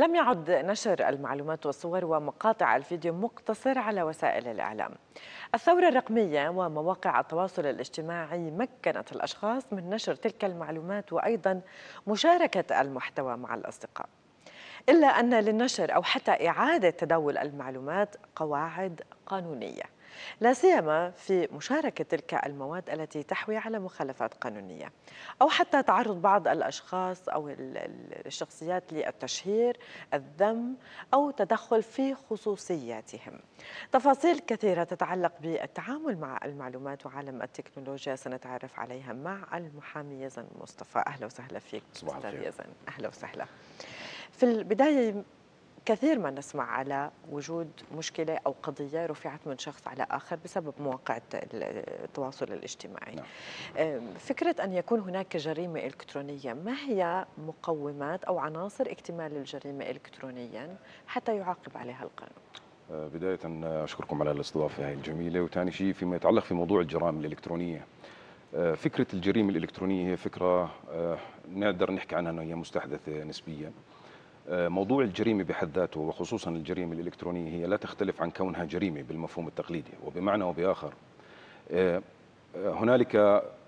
لم يعد نشر المعلومات والصور ومقاطع الفيديو مقتصر على وسائل الإعلام الثورة الرقمية ومواقع التواصل الاجتماعي مكنت الأشخاص من نشر تلك المعلومات وأيضا مشاركة المحتوى مع الأصدقاء إلا أن للنشر أو حتى إعادة تداول المعلومات قواعد قانونية لا سيما في مشاركة تلك المواد التي تحوي على مخالفات قانونية أو حتى تعرض بعض الأشخاص أو الشخصيات للتشهير الذم أو تدخل في خصوصياتهم تفاصيل كثيرة تتعلق بالتعامل مع المعلومات وعالم التكنولوجيا سنتعرف عليها مع المحامي يزن مصطفى أهلا وسهلا فيك استاذ يزن أهلا وسهلا في البداية كثير ما نسمع على وجود مشكلة أو قضية رفعت من شخص على آخر بسبب مواقع التواصل الاجتماعي نعم. فكرة أن يكون هناك جريمة إلكترونية ما هي مقومات أو عناصر اكتمال الجريمة إلكترونيا حتى يعاقب عليها القانون أه، بداية أشكركم على الاستضافة هاي الجميلة وثاني شيء فيما يتعلق في موضوع الجرائم الإلكترونية أه، فكرة الجريمة الإلكترونية هي فكرة أه، نقدر نحكي عنها أنها هي مستحدثة نسبيا موضوع الجريمة بحد ذاته وخصوصا الجريمة الإلكترونية هي لا تختلف عن كونها جريمة بالمفهوم التقليدي وبمعنى وبآخر آه، هنالك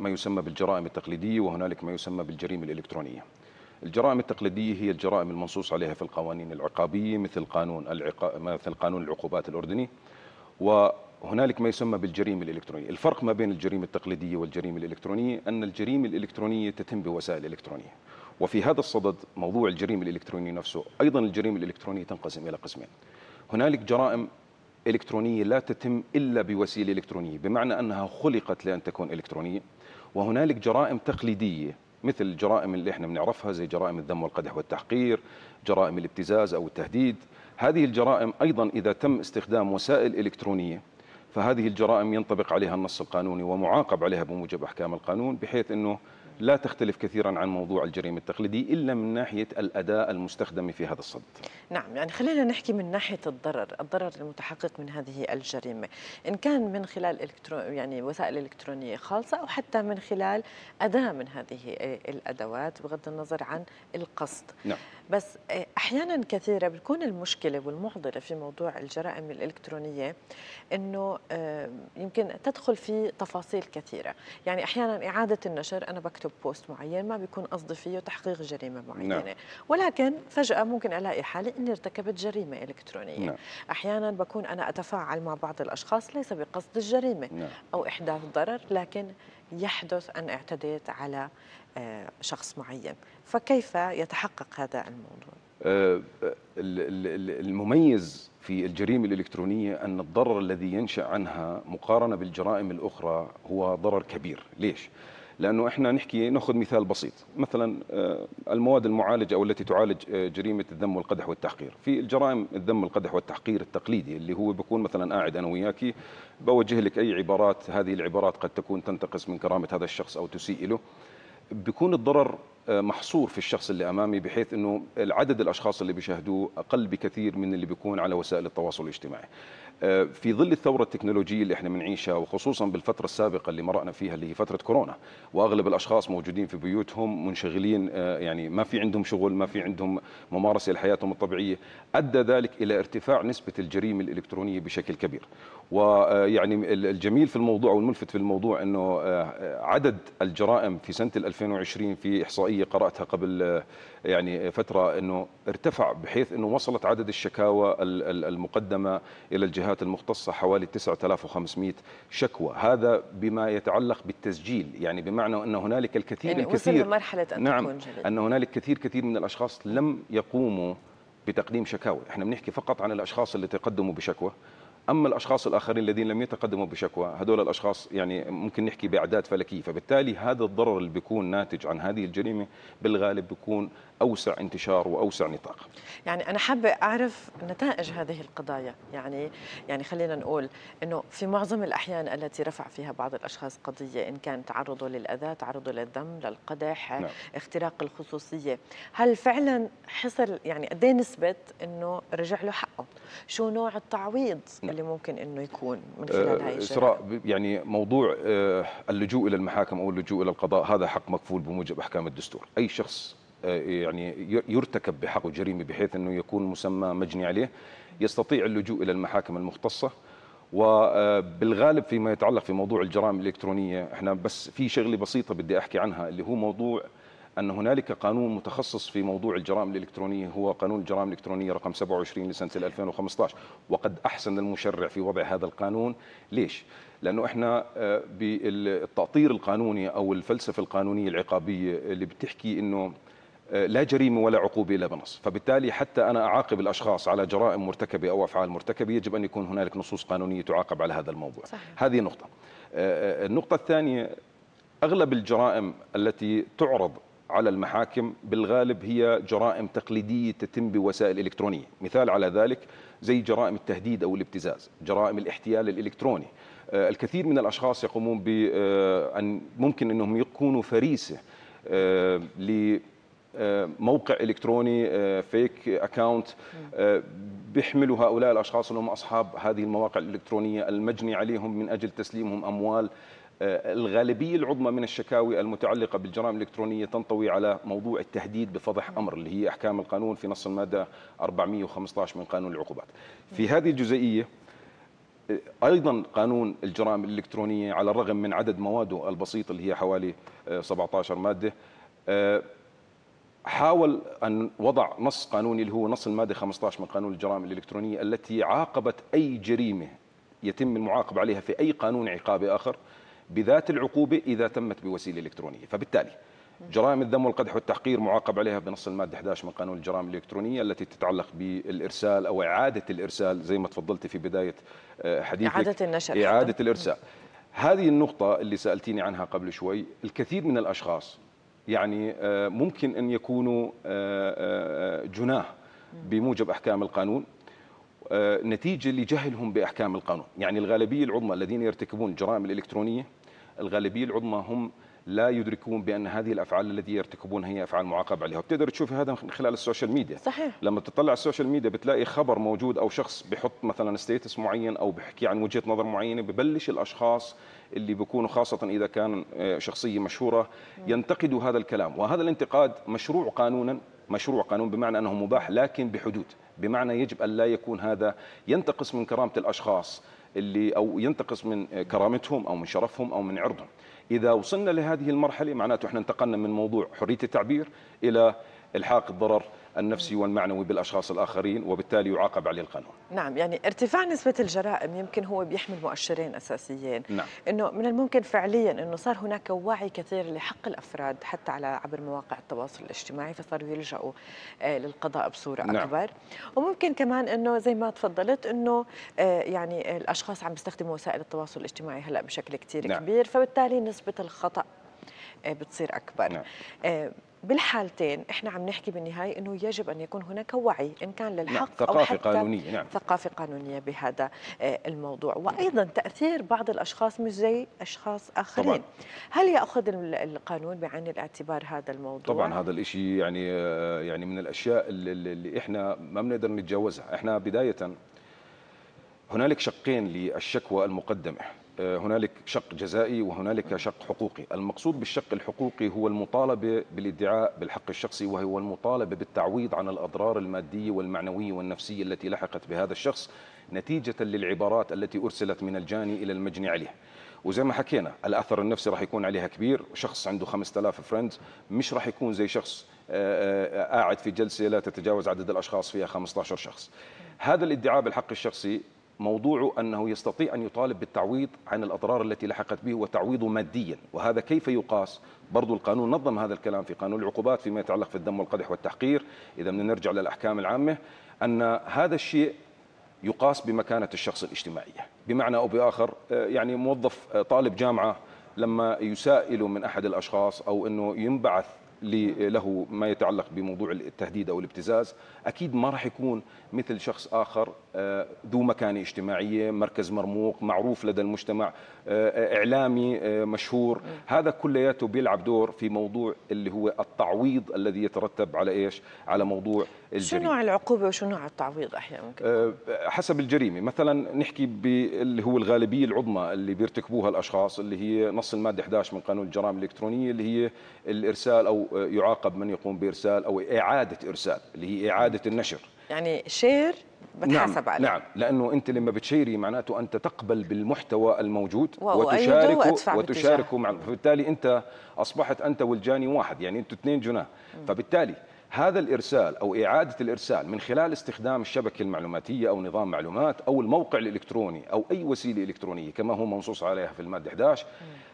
ما يسمى بالجرائم التقليدية وهنالك ما يسمى بالجريمة الإلكترونية الجرائم التقليدية هي الجرائم المنصوص عليها في القوانين العقابية مثل قانون العقا... مثل قانون العقوبات الأردني وهنالك ما يسمى بالجريمة الإلكترونية الفرق ما بين الجريمة التقليدية والجريمة الإلكترونية أن الجريمة الإلكترونية تتم بوسائل إلكترونية وفي هذا الصدد موضوع الجريمة الإلكتروني نفسه أيضا الجريمة الإلكترونية تنقسم إلى قسمين هنالك جرائم إلكترونية لا تتم إلا بوسيلة إلكترونية بمعنى أنها خلقت لأن تكون إلكترونية وهنالك جرائم تقليدية مثل الجرائم اللي احنا بنعرفها زي جرائم الذم والقدح والتحقير جرائم الابتزاز أو التهديد هذه الجرائم أيضا إذا تم استخدام وسائل إلكترونية فهذه الجرائم ينطبق عليها النص القانوني ومعاقب عليها بموجب أحكام القانون بحيث أنه لا تختلف كثيرا عن موضوع الجريمة التقليدي إلا من ناحية الأداء المستخدم في هذا الصد نعم يعني خلينا نحكي من ناحية الضرر الضرر المتحقق من هذه الجريمة إن كان من خلال إلكترون يعني وسائل إلكترونية خالصة أو حتى من خلال أداة من هذه الأدوات بغض النظر عن القصد نعم. بس أحيانا كثيرة بتكون المشكلة والمعضلة في موضوع الجرائم الإلكترونية أنه يمكن تدخل في تفاصيل كثيرة يعني أحيانا إعادة النشر أنا بكتب اكتب بوست معين ما بيكون قصدي فيه تحقيق جريمه معينه نعم. ولكن فجاه ممكن الاقي حالي اني ارتكبت جريمه الكترونيه نعم. احيانا بكون انا اتفاعل مع بعض الاشخاص ليس بقصد الجريمه نعم. او احداث ضرر لكن يحدث ان اعتديت على آه، شخص معين فكيف يتحقق هذا الموضوع آه، المميز في الجريمة الإلكترونية أن الضرر الذي ينشأ عنها مقارنة بالجرائم الأخرى هو ضرر كبير ليش؟ لانه احنا نحكي ناخذ مثال بسيط مثلا آه، المواد المعالجه او التي تعالج آه، جريمه الذم والقدح والتحقير في الجرائم الذم والقدح والتحقير التقليدي اللي هو بكون مثلا قاعد انا وياكي بوجه لك اي عبارات هذه العبارات قد تكون تنتقص من كرامه هذا الشخص او تسيء له بيكون الضرر آه، محصور في الشخص اللي امامي بحيث انه عدد الاشخاص اللي بيشاهدوه اقل بكثير من اللي بيكون على وسائل التواصل الاجتماعي آه، في ظل الثوره التكنولوجيه اللي احنا بنعيشها وخصوصا بالفتره السابقه اللي مرقنا فيها اللي هي فتره كورونا واغلب الاشخاص موجودين في بيوتهم منشغلين آه، يعني ما في عندهم شغل ما في عندهم ممارسه لحياتهم الطبيعيه ادى ذلك الى ارتفاع نسبه الجريمه الالكترونيه بشكل كبير ويعني آه، الجميل في الموضوع والملفت في الموضوع انه عدد الجرائم في سنه 2020 في احصائيه قراتها قبل يعني فتره انه ارتفع بحيث انه وصلت عدد الشكاوى المقدمه الى الجهات الجهات المختصة حوالي 9500 شكوى هذا بما يتعلق بالتسجيل يعني بمعنى أن هنالك الكثير يعني الكثير لمرحلة أن نعم تكون أن هنالك كثير كثير من الأشخاص لم يقوموا بتقديم شكاوي احنا بنحكي فقط عن الأشخاص اللي تقدموا بشكوى اما الاشخاص الاخرين الذين لم يتقدموا بشكوى هذول الاشخاص يعني ممكن نحكي باعداد فلكيه فبالتالي هذا الضرر اللي بيكون ناتج عن هذه الجريمه بالغالب بيكون أوسع انتشار وأوسع نطاق يعني أنا حابة أعرف نتائج هذه القضايا يعني يعني خلينا نقول أنه في معظم الأحيان التي رفع فيها بعض الأشخاص قضية إن كان تعرضوا للأذى تعرضوا للدم للقدح نعم. اختراق الخصوصية هل فعلا حصل يعني قد إيه نسبة أنه رجع له حقه شو نوع التعويض نعم. اللي ممكن أنه يكون من آه، خلال هاي إسراء يعني موضوع آه، اللجوء إلى المحاكم أو اللجوء إلى القضاء هذا حق مكفول بموجب أحكام الدستور أي شخص آه، يعني يرتكب بحقه جريمه بحيث انه يكون مسمى مجني عليه يستطيع اللجوء الى المحاكم المختصه وبالغالب آه، فيما يتعلق في موضوع الجرائم الالكترونيه احنا بس في شغله بسيطه بدي احكي عنها اللي هو موضوع ان هنالك قانون متخصص في موضوع الجرائم الالكترونيه هو قانون الجرائم الالكترونيه رقم 27 لسنه 2015 وقد احسن المشرع في وضع هذا القانون ليش لانه احنا آه، بالتاطير القانوني او الفلسفه القانونيه العقابيه اللي بتحكي انه لا جريمه ولا عقوبه الا بنص، فبالتالي حتى انا اعاقب الاشخاص على جرائم مرتكبه او افعال مرتكبه يجب ان يكون هنالك نصوص قانونيه تعاقب على هذا الموضوع. صحيح. هذه نقطه. آه، آه، النقطه الثانيه اغلب الجرائم التي تعرض على المحاكم بالغالب هي جرائم تقليديه تتم بوسائل الكترونيه، مثال على ذلك زي جرائم التهديد او الابتزاز، جرائم الاحتيال الالكتروني. آه، الكثير من الاشخاص يقومون بان ممكن انهم يكونوا فريسه آه، موقع الكتروني آه، فيك اكونت آه، بيحملوا هؤلاء الاشخاص اللي هم اصحاب هذه المواقع الالكترونيه المجني عليهم من اجل تسليمهم اموال الغالبيه العظمى من الشكاوي المتعلقه بالجرائم الالكترونيه تنطوي على موضوع التهديد بفضح امر اللي هي احكام القانون في نص الماده 415 من قانون العقوبات. في هذه الجزئيه ايضا قانون الجرائم الالكترونيه على الرغم من عدد مواده البسيط اللي هي حوالي 17 ماده حاول أن وضع نص قانوني اللي هو نص المادة 15 من قانون الجرائم الإلكترونية التي عاقبت أي جريمة يتم المعاقبة عليها في أي قانون عقابي آخر بذات العقوبة إذا تمت بوسيلة إلكترونية فبالتالي جرائم الذم والقدح والتحقير معاقب عليها بنص المادة 11 من قانون الجرائم الإلكترونية التي تتعلق بالإرسال أو إعادة الإرسال زي ما تفضلتي في بداية آه، حديثك إعادة النشر إعادة الإرسال هذه النقطة اللي سألتيني عنها قبل شوي الكثير من الأشخاص يعني آه، ممكن أن يكونوا آه، آه، جناه بموجب أحكام القانون نتيجة لجهلهم بأحكام القانون يعني الغالبية العظمى الذين يرتكبون الجرائم الإلكترونية الغالبية العظمى هم لا يدركون بان هذه الافعال التي يرتكبونها هي افعال معاقب عليها وبتقدر تشوف هذا من خلال السوشيال ميديا صحيح لما تطلع السوشيال ميديا بتلاقي خبر موجود او شخص بحط مثلا ستيتس معين او بحكي عن وجهه نظر معينه ببلش الاشخاص اللي بيكونوا خاصه اذا كان آه، شخصيه مشهوره ينتقدوا هذا الكلام وهذا الانتقاد مشروع قانونا مشروع قانون بمعنى انه مباح لكن بحدود بمعنى يجب ان لا يكون هذا ينتقص من كرامه الاشخاص اللي او ينتقص من آه، كرامتهم او من شرفهم او من عرضهم إذا وصلنا لهذه المرحلة معناته احنا انتقلنا من موضوع حرية التعبير إلى الحاق الضرر النفسي والمعنوي بالاشخاص الاخرين وبالتالي يعاقب عليه القانون. نعم يعني ارتفاع نسبه الجرائم يمكن هو بيحمل مؤشرين اساسيين نعم. انه من الممكن فعليا انه صار هناك وعي كثير لحق الافراد حتى على عبر مواقع التواصل الاجتماعي فصاروا يلجأوا آه، للقضاء بصوره نعم. اكبر وممكن كمان انه زي ما تفضلت انه آه، يعني الاشخاص عم بيستخدموا وسائل التواصل الاجتماعي هلا بشكل كثير نعم. كبير فبالتالي نسبه الخطا آه، بتصير اكبر نعم. بالحالتين احنا عم نحكي بالنهايه انه يجب ان يكون هناك وعي ان كان نعم، للحق نعم. او حتى قانونية نعم. ثقافة قانونية بهذا آه، الموضوع وايضا تاثير بعض الاشخاص مش زي اشخاص اخرين طبعا. هل ياخذ القانون بعين الاعتبار هذا الموضوع طبعا هذا الشيء يعني آه، يعني من الاشياء اللي, اللي احنا ما بنقدر نتجاوزها احنا بداية هنالك شقين للشكوى المقدمة هنالك شق جزائي وهنالك شق حقوقي المقصود بالشق الحقوقي هو المطالبة بالادعاء بالحق الشخصي وهو المطالبة بالتعويض عن الأضرار المادية والمعنوية والنفسية التي لحقت بهذا الشخص نتيجة للعبارات التي أرسلت من الجاني إلى المجني عليه وزي ما حكينا الأثر النفسي راح يكون عليها كبير شخص عنده 5000 فريند مش راح يكون زي شخص آه، آه، قاعد في جلسة لا تتجاوز عدد الأشخاص فيها 15 شخص هذا الادعاء بالحق الشخصي موضوعه أنه يستطيع أن يطالب بالتعويض عن الأضرار التي لحقت به وتعويضه ماديا وهذا كيف يقاس برضو القانون نظم هذا الكلام في قانون العقوبات فيما يتعلق في الدم والقدح والتحقير إذا بدنا نرجع للأحكام العامة أن هذا الشيء يقاس بمكانة الشخص الاجتماعية بمعنى أو بآخر آه، يعني موظف آه، طالب جامعة لما يسائل من أحد الأشخاص أو أنه ينبعث له ما يتعلق بموضوع التهديد او الابتزاز اكيد ما راح يكون مثل شخص اخر آه، ذو مكانه اجتماعيه مركز مرموق معروف لدى المجتمع آه، اعلامي آه، مشهور هذا كلياته بيلعب دور في موضوع اللي هو التعويض الذي يترتب على ايش على موضوع الجريمه شو نوع العقوبه وشو نوع التعويض احيانا حسب الجريمه مثلا نحكي باللي هو الغالبيه العظمى اللي بيرتكبوها الاشخاص اللي هي نص الماده 11 من قانون الجرائم الالكترونيه اللي هي الارسال او يعاقب من يقوم بإرسال أو إعادة إرسال اللي هي إعادة النشر يعني شير بتحاسب نعم عليه نعم لانه انت لما بتشيري معناته انت تقبل بالمحتوى الموجود أيوة، وتشاركه وتشاركه مع فبالتالي انت اصبحت انت والجاني واحد يعني انتوا اثنين جناه فبالتالي هذا الارسال او اعاده الارسال من خلال استخدام الشبكه المعلوماتيه او نظام معلومات او الموقع الالكتروني او اي وسيله الكترونيه كما هو منصوص عليها في الماده 11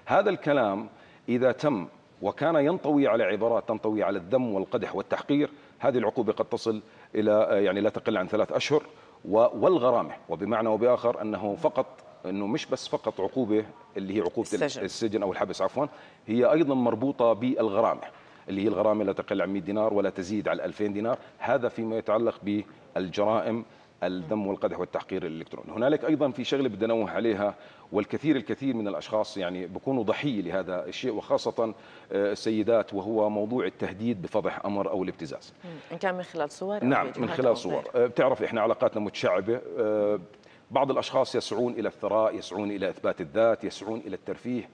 هذا الكلام اذا تم وكان ينطوي على عبارات تنطوي على الذم والقدح والتحقير هذه العقوبة قد تصل إلى آه، يعني لا تقل عن ثلاث أشهر والغرامة وبمعنى وبآخر أنه فقط أنه مش بس فقط عقوبة اللي هي عقوبة السجن, السجن أو الحبس عفوا هي أيضا مربوطة بالغرامة اللي هي الغرامة لا تقل عن 100 دينار ولا تزيد على 2000 دينار هذا فيما يتعلق بالجرائم الذم والقدح والتحقير الالكتروني هنالك ايضا في شغله بدي انوه عليها والكثير الكثير من الاشخاص يعني بيكونوا ضحيه لهذا الشيء وخاصه آه، السيدات وهو موضوع التهديد بفضح امر او الابتزاز ان كان من خلال صور نعم من خلال صور آه، بتعرف احنا علاقاتنا متشعبه آه، بعض الاشخاص يسعون الى الثراء يسعون الى اثبات الذات يسعون الى الترفيه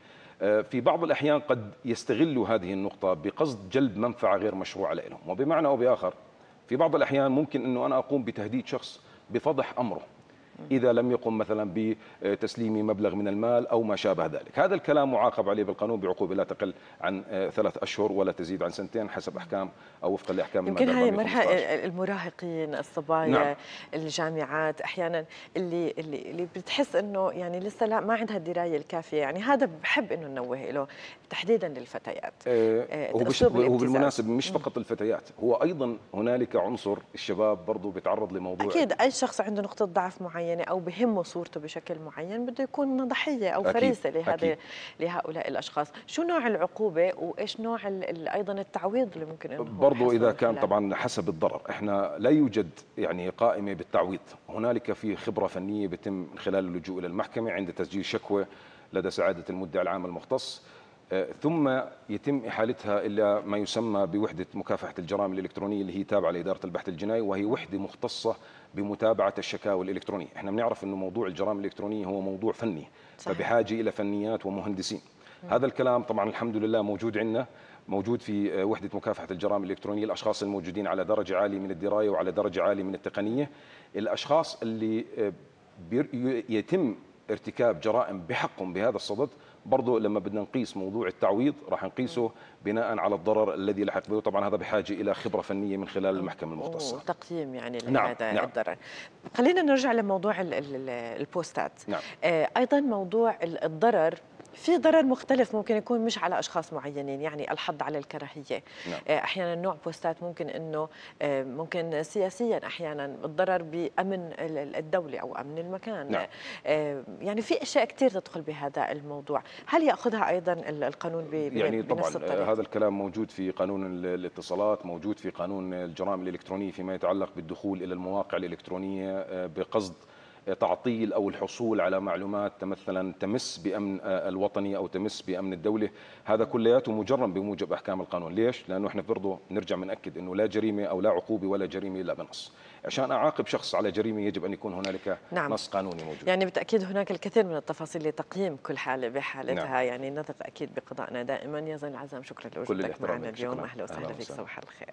في بعض الأحيان قد يستغلوا هذه النقطة بقصد جلب منفعة غير مشروعة لهم وبمعنى أو بآخر في بعض الأحيان ممكن أنه أنا أقوم بتهديد شخص بفضح امره إذا لم يقم مثلا بتسليم مبلغ من المال أو ما شابه ذلك هذا الكلام معاقب عليه بالقانون بعقوبة لا تقل عن ثلاث أشهر ولا تزيد عن سنتين حسب أحكام أو وفقا لأحكام يمكن هاي مرحلة المراهقين الصبايا نعم. الجامعات أحيانا اللي, اللي, اللي بتحس أنه يعني لسه لا ما عندها الدراية الكافية يعني هذا بحب أنه ننوه له تحديدا للفتيات آه, آه، هو بالمناسبة مش فقط الفتيات هو أيضا هنالك عنصر الشباب برضه بيتعرض لموضوع أكيد أي شخص عنده نقطة ضعف معينة معينه او بهمه صورته بشكل معين بده يكون ضحيه او فريسه لهذا لهؤلاء الاشخاص شو نوع العقوبه وايش نوع ايضا التعويض اللي ممكن انه برضه اذا كان طبعا حسب الضرر احنا لا يوجد يعني قائمه بالتعويض هنالك في خبره فنيه بتم من خلال اللجوء الى المحكمه عند تسجيل شكوى لدى سعاده المدعي العام المختص آه، ثم يتم احالتها الى ما يسمى بوحده مكافحه الجرائم الالكترونيه اللي هي تابعه لاداره البحث الجنائي وهي وحده مختصه بمتابعه الشكاوى الالكترونيه، احنا بنعرف انه موضوع الجرائم الالكترونيه هو موضوع فني صحيح. فبحاجه الى فنيات ومهندسين. م. هذا الكلام طبعا الحمد لله موجود عندنا موجود في آه، وحده مكافحه الجرائم الالكترونيه الاشخاص الموجودين على درجه عاليه من الدرايه وعلى درجه عاليه من التقنيه الاشخاص اللي آه، يتم ارتكاب جرائم بحقهم بهذا الصدد برضه لما بدنا نقيس موضوع التعويض راح نقيسه بناء على الضرر الذي لحق به طبعا هذا بحاجه الى خبره فنيه من خلال المحكمه المختصه تقييم يعني نعم. نعم. الضرر خلينا نرجع لموضوع البوستات نعم. آه، ايضا موضوع الضرر في ضرر مختلف ممكن يكون مش على اشخاص معينين يعني الحض على الكراهيه نعم. آه، احيانا نوع بوستات ممكن انه آه، ممكن سياسيا احيانا الضرر بامن الدوله او امن المكان نعم. آه، يعني في اشياء كثير تدخل بهذا الموضوع هل ياخذها ايضا القانون يعني طبعا هذا الكلام موجود في قانون الاتصالات موجود في قانون الجرائم الالكترونيه فيما يتعلق بالدخول الى المواقع الالكترونيه بقصد تعطيل أو الحصول على معلومات مثلا تمس بأمن الوطني أو تمس بأمن الدولة هذا كلياته مجرم بموجب أحكام القانون ليش؟ لأنه احنا برضه نرجع بنأكد أنه لا جريمة أو لا عقوبة ولا جريمة إلا بنص عشان أعاقب شخص على جريمة يجب أن يكون هنالك نعم. نص قانوني موجود يعني بالتأكيد هناك الكثير من التفاصيل لتقييم كل حالة بحالتها نعم. يعني نثق أكيد بقضائنا دائما يزن العزام شكرا لوجودك معنا اليوم أهلا وسهلا فيك صباح الخير